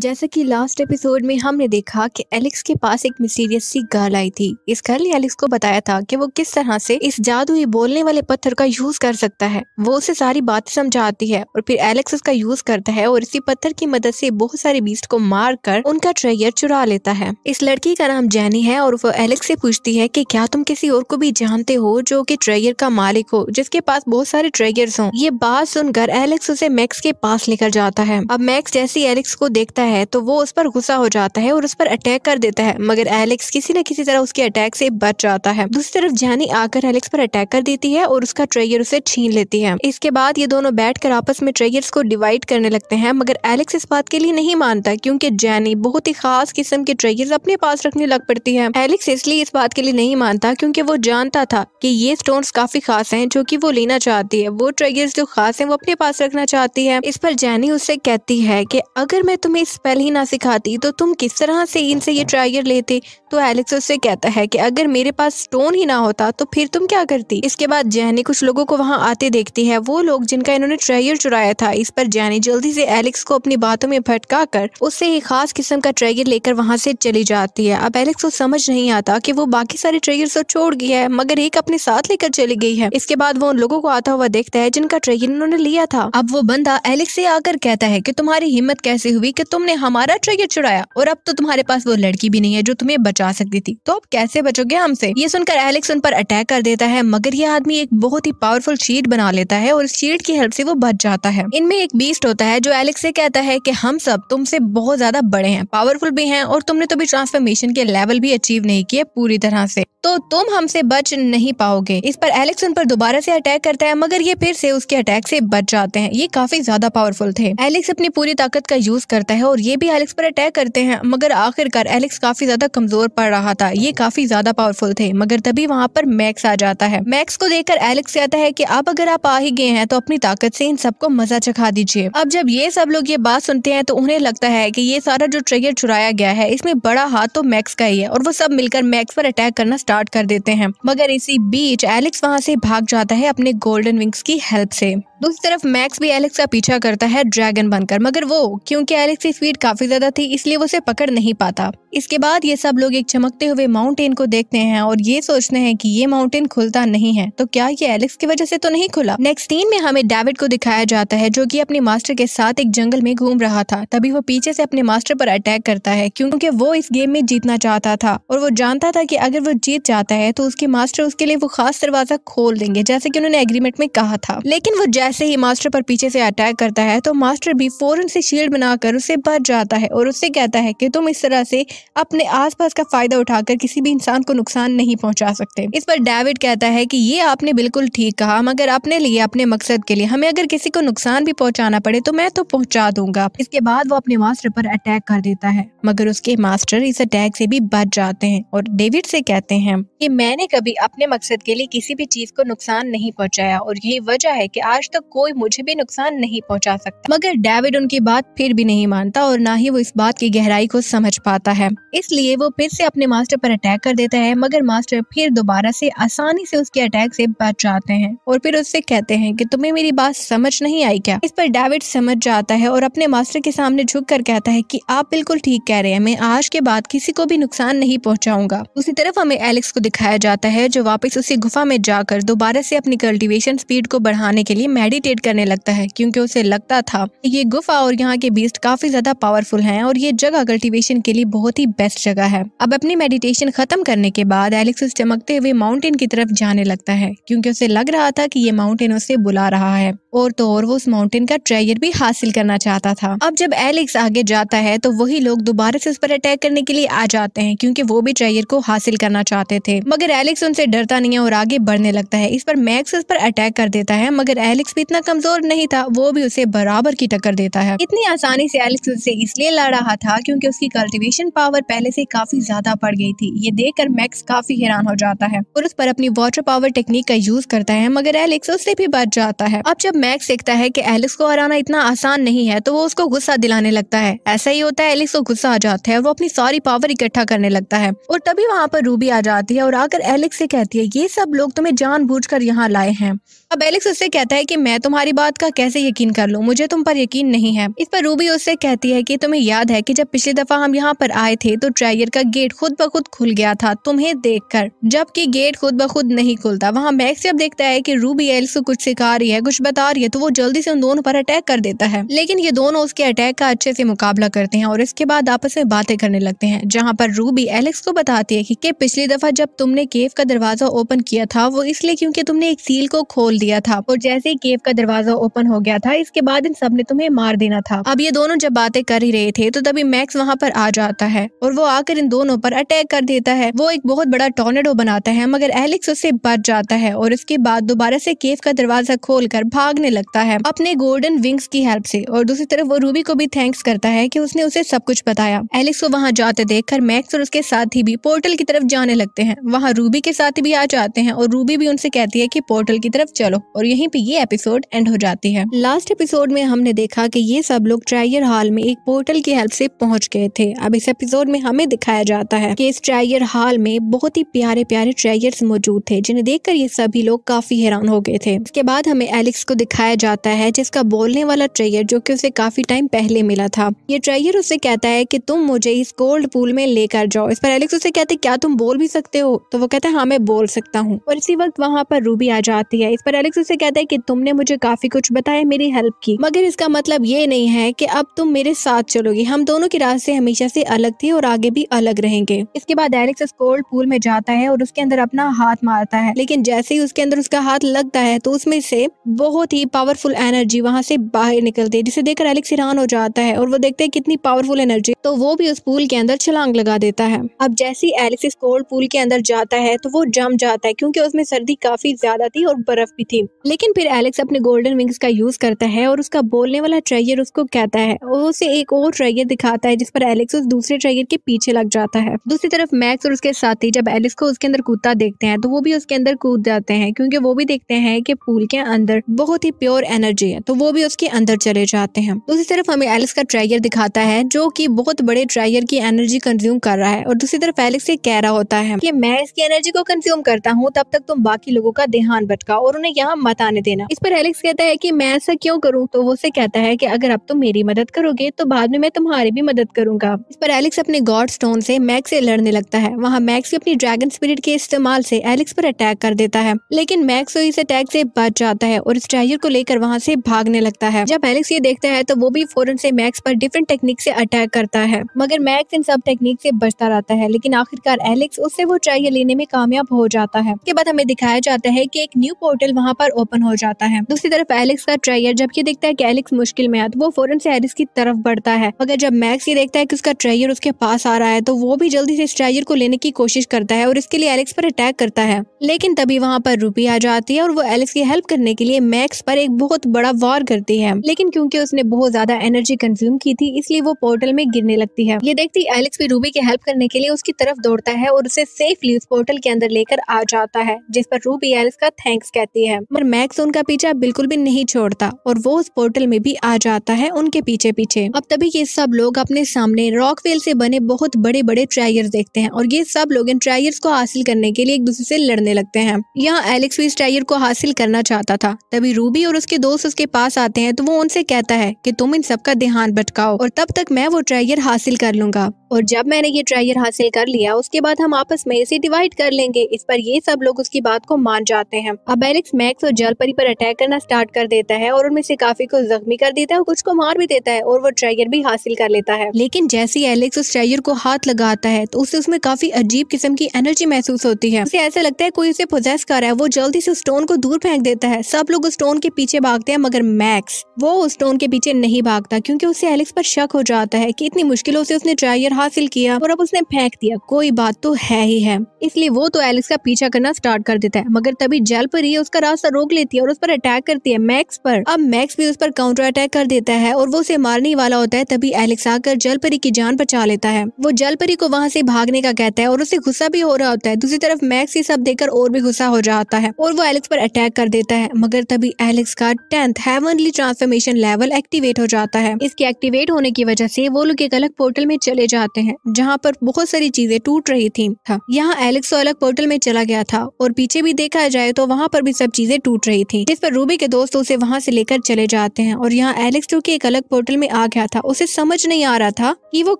जैसे कि last episode में हमने देखा कि एलेक्स के पास एक मिस्टीरियस सी गर्ल आई थी इस गर्ल ने एलेक्स को बताया था कि वो किस तरह से इस जादुई बोलने वाले पत्थर का यूज कर सकता है वो उसे सारी बातें समझाती है और फिर एलेक्स उसका यूज करता है और इसी पत्थर की मदद से बहुत सारे बीस्ट को मार कर उनका ट्रेयर चुरा लेता है इस लड़की का नाम जैनी है और वो एलेक्स से पूछती है की क्या तुम किसी और को भी जानते हो जो की ट्रेयर का मालिक हो जिसके पास बहुत सारे ट्रेयर्स हो ये बात सुनकर एलेक्स उसे मैक्स के पास लेकर जाता है अब मैक्स जैसी एलेक्स को देखता होता है तो वो उस पर गुस्सा हो जाता है और उस पर अटैक कर देता है मगर एलेक्स किसी न किसी तरह उसके अटैक से बच जाता है दूसरी तरफ जैनी आकर एलेक्स पर अटैक कर देती है और उसका ट्रेगर उसे छीन लेती है इसके बाद ये दोनों बैठ आपस में ट्रेगर को डिवाइड करने लगते हैं मगर एलेक्स इस बात के लिए नहीं मानता क्योंकि जैनी बहुत ही खास किस्म के ट्रेगर अपने पास रखने लग पड़ती है एलेक्स इसलिए इस बात के लिए नहीं मानता क्योंकि वो जानता था कि ये स्टोन्स काफी खास हैं जो कि वो लेना चाहती है वो ट्रेगर जो खास हैं वो अपने पास रखना चाहती है इस पर जैनी उससे कहती है कि अगर मैं तुम्हें इस स्पेल ही ना सिखाती तो तुम किस तरह से इनसे ये ट्राइगर लेते तो एलेक्स उससे कहता है कि अगर मेरे पास स्टोन ही ना होता तो फिर तुम क्या करती इसके बाद जैनी कुछ लोगों को वहाँ आते देखती है वो लोग जिनका इन्होंने ट्रायर चुराया था इस पर जैनी जल्दी से एलेक्स को अपनी बातों में भटका कर उससे एक खास किस्म का ट्रायर लेकर वहाँ से चली जाती है अब एलेक्स को समझ नहीं आता की वो बाकी सारे ट्रेगर तो छोड़ गया है मगर एक अपने साथ लेकर चली गई है इसके बाद वो उन लोगों को आता हुआ देखता है जिनका ट्रेगर इन्होंने लिया था अब वो बंदा एलेक्स से आकर कहता है की तुम्हारी हिम्मत कैसे हुई की तुम तुमने हमारा ट्रिगर चुराया और अब तो तुम्हारे पास वो लड़की भी नहीं है जो तुम्हें बचा सकती थी तो अब कैसे बचोगे हमसे ये सुनकर एलेक्स उन पर अटैक कर देता है मगर ये आदमी एक बहुत ही पावरफुल शीट बना लेता है और शीट की हेल्प से वो बच जाता है इनमें एक बीस्ट होता है जो एलेक्स से कहता है की हम सब तुमसे बहुत ज्यादा बड़े हैं पावरफुल भी है और तुमने तो भी ट्रांसफॉर्मेशन के लेवल भी अचीव नहीं किए पूरी तरह से तो तुम हमसे बच नहीं पाओगे इस पर एलेक्स उन पर दोबारा से अटैक करता है मगर ये फिर से उसके अटैक से बच जाते हैं ये काफी ज्यादा पावरफुल थे एलेक्स अपनी पूरी ताकत का यूज करता है और ये भी एलेक्स पर अटैक करते हैं मगर आखिरकार एलेक्स काफी ज्यादा कमजोर पड़ रहा था ये काफी ज्यादा पावरफुल थे मगर तभी वहाँ पर मैक्स आ जाता है मैक्स को देखकर एलेक्स कहता है की अब अगर आप आ ही गए हैं तो अपनी ताकत से इन सबको मजा चखा दीजिए अब जब ये सब लोग ये बात सुनते हैं तो उन्हें लगता है की ये सारा जो ट्रेगर चुराया गया है इसमें बड़ा हाथ तो मैक्स का ही है और वो सब मिलकर मैक्स पर अटैक करना स्टार्ट कर देते हैं मगर इसी बीच एलेक्स वहाँ से भाग जाता है अपने गोल्डन विंग्स की हेल्प से दूसरी तरफ मैक्स भी एलेक्स का पीछा करता है ड्रैगन बनकर मगर वो क्योंकि एलेक्स की स्पीड काफ़ी ज़्यादा थी इसलिए वो उसे पकड़ नहीं पाता इसके बाद ये सब लोग एक चमकते हुए माउंटेन को देखते हैं और ये सोचते हैं कि ये माउंटेन खुलता नहीं है तो क्या ये एलेक्स की वजह से तो नहीं खुला नेक्स्ट सीन में हमें डेविड को दिखाया जाता है जो कि अपने मास्टर के साथ एक जंगल में घूम रहा था तभी वो पीछे से अपने मास्टर पर अटैक करता है क्योंकि वो इस गेम में जीतना चाहता था और वो जानता था की अगर वो जीत जाता है तो उसके मास्टर उसके लिए वो खास दरवाजा खोल देंगे जैसे की उन्होंने एग्रीमेंट में कहा था लेकिन वो जैसे ही मास्टर पर पीछे से अटैक करता है तो मास्टर भी फोरन से शील्ड बनाकर उसे बच जाता है और उससे कहता है की तुम इस तरह से अपने आसपास का फायदा उठाकर किसी भी इंसान को नुकसान नहीं पहुंचा सकते इस पर डेविड कहता है कि ये आपने बिल्कुल ठीक कहा मगर अपने लिए अपने मकसद के लिए हमें अगर किसी को नुकसान भी पहुंचाना पड़े तो मैं तो पहुंचा दूंगा इसके बाद वो अपने मास्टर पर अटैक कर देता है मगर उसके मास्टर इस अटैक से भी बच जाते हैं और डेविड से कहते हैं कि मैंने कभी अपने मकसद के लिए किसी भी चीज को नुकसान नहीं पहुंचाया और यही वजह है कि आज तक कोई मुझे भी नुकसान नहीं पहुंचा सकता मगर डेविड उनकी बात फिर भी नहीं मानता और ना ही वो इस बात की गहराई को समझ पाता है इसलिए वो फिर से अपने मास्टर पर अटैक कर देता है मगर मास्टर फिर दोबारा से आसानी से उसके अटैक से बच जाते हैं और फिर उससे कहते हैं कि तुम्हें मेरी बात समझ नहीं आई क्या इस पर डेविड समझ जाता है और अपने मास्टर के सामने झुक कर कहता है की आप बिल्कुल ठीक कह रहे हैं मैं आज के बाद किसी को भी नुकसान नहीं पहुँचाऊंगा उसी तरफ हमें एलेक्स को दिखाया जाता है जो वापस उसी गुफा में जाकर दोबारा से अपनी कल्टिवेशन स्पीड को बढ़ाने के लिए मेडिटेट करने लगता है क्योंकि उसे लगता था ये गुफा और यहाँ के बीस्ट काफी ज्यादा पावरफुल है और ये जगह कल्टीवेशन के लिए बहुत ही ही बेस्ट जगह है अब अपनी मेडिटेशन खत्म करने के बाद एलेक्स उस चमकते हुए माउंटेन की तरफ जाने लगता है क्योंकि उसे लग रहा था कि ये माउंटेन उसे बुला रहा है और तो और वो उस माउंटेन का ट्रेजर भी हासिल करना चाहता था अब जब एलेक्स आगे जाता है तो वही लोग दोबारा से उस पर अटैक करने के लिए आ जाते हैं क्योंकि वो भी ट्रेयर को हासिल करना चाहते थे मगर एलेक्स उनसे डरता नहीं है और आगे बढ़ने लगता है इस पर मैक्स उस पर अटैक कर देता है मगर एलेक्स भी इतना कमजोर नहीं था वो भी उसे बराबर की टक्कर देता है इतनी आसानी से एलेक्स उससे इसलिए लड़ रहा था क्योंकि उसकी कल्टिवेशन पावर पावर पहले से काफी ज्यादा बढ़ गई थी ये देख कर मैक्स काफी हैरान हो जाता है और उस पर अपनी वाटर पावर टेक्निक का यूज करता है मगर एलेक्स उससे भी बच जाता है अब जब मैक्स देखता है की एलेक्स को हराना इतना आसान नहीं है तो वो उसको गुस्सा दिलाने लगता है ऐसा ही होता है एलेक्स को गुस्सा आ जाता है वो अपनी सारी पावर इकट्ठा करने लगता है और तभी वहाँ पर रूबी आ जाती है और आकर एलेक्स से कहती है ये सब लोग तुम्हें जान कर यहाँ लाए हैं अब एलेक्स उससे कहता है कि मैं तुम्हारी बात का कैसे यकीन कर लूँ मुझे तुम पर यकीन नहीं है इस पर रूबी उससे कहती है कि तुम्हें याद है कि जब पिछली दफा हम यहाँ पर आए थे तो ट्रैगर का गेट खुद ब खुद खुल गया था तुम्हें देखकर जबकि गेट खुद ब खुद नहीं खुलता वहाँ मैक्स अब देखता है कि रूबी एल्स को कुछ सिखा रही है कुछ बता रही है तो वो जल्दी से उन दोनों पर अटैक कर देता है लेकिन ये दोनों उसके अटैक का अच्छे से मुकाबला करते हैं और इसके बाद आपस में बातें करने लगते हैं जहाँ पर रूबी एलेक्स को बताती है कि पिछली दफा जब तुमने केव का दरवाजा ओपन किया था वो इसलिए क्योंकि तुमने एक सील को खोल दिया था और जैसे ही केव का दरवाजा ओपन हो गया था इसके बाद इन सब ने तुम्हें मार देना था अब ये दोनों जब बातें कर ही रहे थे तो तभी मैक्स वहाँ पर आ जाता है है और वो आकर इन दोनों पर अटैक कर देता है वो एक बहुत बड़ा टोर्नेडो बनाता है मगर एलेक्स उससे बच जाता है और उसके बाद दोबारा से केव का दरवाजा खोल कर भागने लगता है अपने गोल्डन विंग्स की हेल्प से और दूसरी तरफ वो रूबी को भी थैंक्स करता है की उसने उसे सब कुछ बताया एलेक्स को वहाँ जाते कर मैक्स और उसके साथी भी पोर्टल की तरफ जाने लगते हैं वहाँ रूबी के साथी भी आ जाते हैं और रूबी भी उनसे कहती है की पोर्टल की तरफ चलो और यही पे ये एपिसोड एंड हो जाती है लास्ट एपिसोड में हमने देखा की ये सब लोग ट्राइयर हॉल में एक पोर्टल की हेल्प से पहुँच गए थे अब इस एपिसोड एपिसोड में हमें दिखाया जाता है कि इस ट्रायर हॉल में बहुत ही प्यारे प्यारे ट्रायर्स मौजूद थे जिन्हें देखकर ये सभी लोग काफी हैरान हो गए थे इसके बाद हमें एलेक्स को दिखाया जाता है जिसका बोलने वाला ट्रेयर जो कि उसे काफी टाइम पहले मिला था ये ट्रेयर उसे कहता है कि तुम मुझे इस गोल्ड पूल में लेकर जाओ इस पर एलेक्स उसे कहते क्या तुम बोल भी सकते हो तो वो कहता है हाँ मैं बोल सकता हूँ और इसी वक्त वहाँ पर रूबी आ जाती है इस पर एलेक्स उसे कहता है की तुमने मुझे काफी कुछ बताया मेरी हेल्प की मगर इसका मतलब ये नहीं है की अब तुम मेरे साथ चलोगी हम दोनों के रास्ते हमेशा से अलग साथ और आगे भी अलग रहेंगे इसके बाद एलेक्स इस कोल्ड पूल में जाता है और उसके अंदर अपना हाथ मारता है लेकिन जैसे ही उसके अंदर उसका हाथ लगता है तो उसमें से बहुत ही पावरफुल एनर्जी वहां से बाहर निकलती है जिसे देखकर एलेक्स हैरान हो जाता है और वो देखते हैं कितनी पावरफुल एनर्जी तो वो भी उस पूल के अंदर छलांग लगा देता है अब जैसे ही एलेक्स इस कोल्ड पूल के अंदर जाता है तो वो जम जाता है क्योंकि उसमें सर्दी काफी ज्यादा थी और बर्फ भी थी लेकिन फिर एलेक्स अपने गोल्डन विंग्स का यूज करता है और उसका बोलने वाला ट्राइयर उसको कहता है और उसे एक और ट्रेयर दिखाता है जिस पर एलेक्स उस दूसरे ट्रेयर टाइगर के पीछे लग जाता है दूसरी तरफ मैक्स और उसके साथी जब एलिस को उसके अंदर कूदता देखते हैं तो वो भी उसके अंदर कूद जाते हैं क्योंकि वो भी देखते हैं कि पूल के अंदर बहुत ही प्योर एनर्जी है तो वो भी उसके अंदर चले जाते हैं दूसरी तरफ हमें एलिस का ट्राइगर दिखाता है जो की बहुत बड़े ट्राइगर की एनर्जी कंज्यूम कर रहा है और दूसरी तरफ एलिस से कह रहा होता है की मैं इसकी एनर्जी को कंज्यूम करता हूँ तब तक तुम बाकी लोगों का ध्यान बटका और उन्हें यहाँ मत आने देना इस पर एलिक्स कहता है की मैं ऐसा क्यों करूँ तो वो उसे कहता है की अगर अब तुम मेरी मदद करोगे तो बाद में मैं तुम्हारी भी मदद करूंगा इस पर एलिक्स अपने गॉड स्टोन से मैक्स से लड़ने लगता है वहाँ मैक्स भी अपनी ड्रैगन स्पिरिट के इस्तेमाल से एलेक्स पर अटैक कर देता है लेकिन मैक्स तो इस अटैक से बच जाता है और स्ट्राइजर को लेकर वहाँ से भागने लगता है जब एलेक्स ये देखता है तो वो भी फौरन से मैक्स पर डिफरेंट टेक्निक से अटैक करता है मगर मैक्स इन सब टेक्निक से बचता रहता है लेकिन आखिरकार एलेक्स उससे वो ट्राइजर लेने में कामयाब हो जाता है उसके बाद हमें दिखाया जाता है की एक न्यू पोर्टल वहाँ पर ओपन हो जाता है दूसरी तरफ एलेक्स का ट्रायर जब ये देखता है की एलेक्स मुश्किल में है तो वो फौरन से एलेक्स की तरफ बढ़ता है मगर जब मैक्स ये देखता है की उसका ट्रायर उसके के पास आ रहा है तो वो भी जल्दी से स्ट्रेजर को लेने की कोशिश करता है और इसके लिए एलेक्स पर अटैक करता है लेकिन तभी वहाँ पर रूपी आ जाती है और वो एलेक्स की हेल्प करने के लिए मैक्स पर एक बहुत बड़ा वॉर करती है लेकिन क्योंकि उसने बहुत ज्यादा एनर्जी कंज्यूम की थी इसलिए वो पोर्टल में गिरने लगती है ये देखती एलेक्स भी रूबी की हेल्प करने के लिए उसकी तरफ दौड़ता है और उसे सेफली उस पोर्टल के अंदर लेकर आ जाता है जिस पर रूबी एलेक्स का थैंक्स कहती है पर मैक्स उनका पीछा बिल्कुल भी नहीं छोड़ता और वो उस पोर्टल में भी आ जाता है उनके पीछे पीछे अब तभी ये सब लोग अपने सामने रॉकवेल से बने बहुत बड़े बड़े ट्रायर्स देखते हैं और ये सब लोग इन ट्रायर्स को हासिल करने के लिए एक दूसरे से लड़ने लगते हैं यहाँ एलेक्स भी इस ट्रायर को हासिल करना चाहता था तभी रूबी और उसके दोस्त उसके पास आते हैं तो वो उनसे कहता है की तुम इन सबका ध्यान भटकाओ और तब तक मैं वो ट्रायर हासिल कर लूंगा और जब मैंने ये ट्रायर हासिल कर लिया उसके बाद हम आपस में इसे डिवाइड कर लेंगे इस पर ये सब लोग उसकी बात को मान जाते हैं अब एलेक्स मैक्स और जलपरी पर अटैक करना स्टार्ट कर देता है और उनमें से काफी को जख्मी कर देता है और कुछ को मार भी देता है और वो ट्रायर भी हासिल कर लेता है लेकिन जैसे ही एलेक्स उस मॉइस्चराइजर को हाथ लगाता है तो उसे उसमें काफी अजीब किस्म की एनर्जी महसूस होती है उसे ऐसा लगता है कोई उसे पोजेस कर रहा है वो जल्दी से स्टोन को दूर फेंक देता है सब लोग उस स्टोन के पीछे भागते हैं मगर मैक्स वो उस स्टोन के पीछे नहीं भागता क्योंकि उसे एलेक्स पर शक हो जाता है की इतनी मुश्किलों से उसने ट्रायर हासिल किया और अब उसने फेंक दिया कोई बात तो है ही है इसलिए वो तो एलेक्स का पीछा करना स्टार्ट कर देता है मगर तभी जेल पर ही उसका रास्ता रोक लेती है और उस पर अटैक करती है मैक्स पर अब मैक्स भी उस पर काउंटर अटैक कर देता है और वो उसे मारने वाला होता है तभी एलेक्स आकर जलपरी की जान बचा लेता है वो जलपरी को वहाँ से भागने का कहता है और उसे गुस्सा भी हो रहा होता है दूसरी तरफ मैक्स ये सब देखकर और भी गुस्सा हो जाता है और वो एलेक्स पर अटैक कर देता है मगर तभी एलेक्स का tenth heavenly transformation level activate हो जाता है इसके एक्टिवेट होने की वजह से वो लोग एक अलग पोर्टल में चले जाते हैं जहाँ पर बहुत सारी चीजें टूट रही थी हाँ, यहाँ एलेक्स अलग पोर्टल में चला गया था और पीछे भी देखा जाए तो वहाँ पर भी सब चीजें टूट रही थी जिस पर रूबी के दोस्त उसे वहाँ से लेकर चले जाते हैं और यहाँ एलेक्स जो की एक अलग पोर्टल में आ गया था उसे समझ नहीं आ रहा था की वो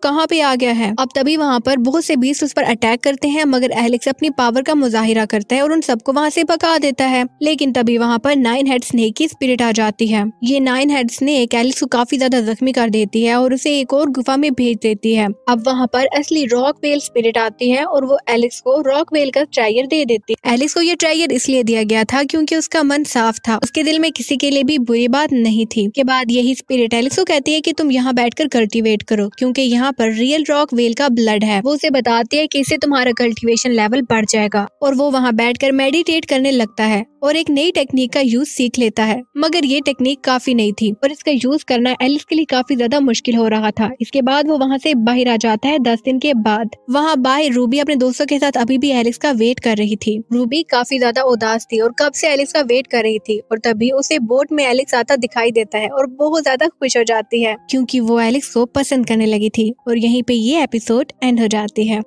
कहाँ पे आ गया है अब तभी वहाँ पर बहुत से बीस उस पर अटैक करते हैं मगर एलेक्स अपनी पावर का मुजाहिरा करता है और उन सबको वहाँ से पका देता है लेकिन तभी वहाँ पर नाइन हेड स्नेक की स्पिरिट आ जाती है ये नाइन हेड स्नेक एलेक्स को काफी ज्यादा जख्मी कर देती है और उसे एक और गुफा में भेज देती है अब वहाँ पर असली रॉक वेल स्पिरिट आती है और वो एलेक्स को रॉक वेल का ट्रायर दे देती है एलेक्स को ये ट्रायर इसलिए दिया गया था क्यूँकी उसका मन साफ था उसके दिल में किसी के लिए भी बुरी बात नहीं थी के बाद यही स्पिरिट एलेक्स को कहती है की तुम यहाँ बैठ कर कल्टिवेट करो क्यूँकी यहाँ पर रियल रियल रॉक वेल का ब्लड है वो उसे बताती है कि इससे तुम्हारा कल्टीवेशन लेवल बढ़ जाएगा और वो वहाँ बैठ मेडिटेट करने लगता है और एक नई टेक्निक का यूज सीख लेता है मगर ये टेक्निक काफी नई थी और इसका यूज करना एलिस के लिए काफी ज्यादा मुश्किल हो रहा था इसके बाद वो वहाँ से बाहर आ जाता है दस दिन के बाद वहाँ बाहर रूबी अपने दोस्तों के साथ अभी भी एलिस का वेट कर रही थी रूबी काफी ज्यादा उदास थी और कब से एलिस का वेट कर रही थी और तभी उसे बोट में एलिक्स आता दिखाई देता है और बहुत ज्यादा खुश हो जाती है क्यूँकी वो एलिक्स को पसंद करने लगी थी और यही पे ये एपिसोड एंड हो जाती है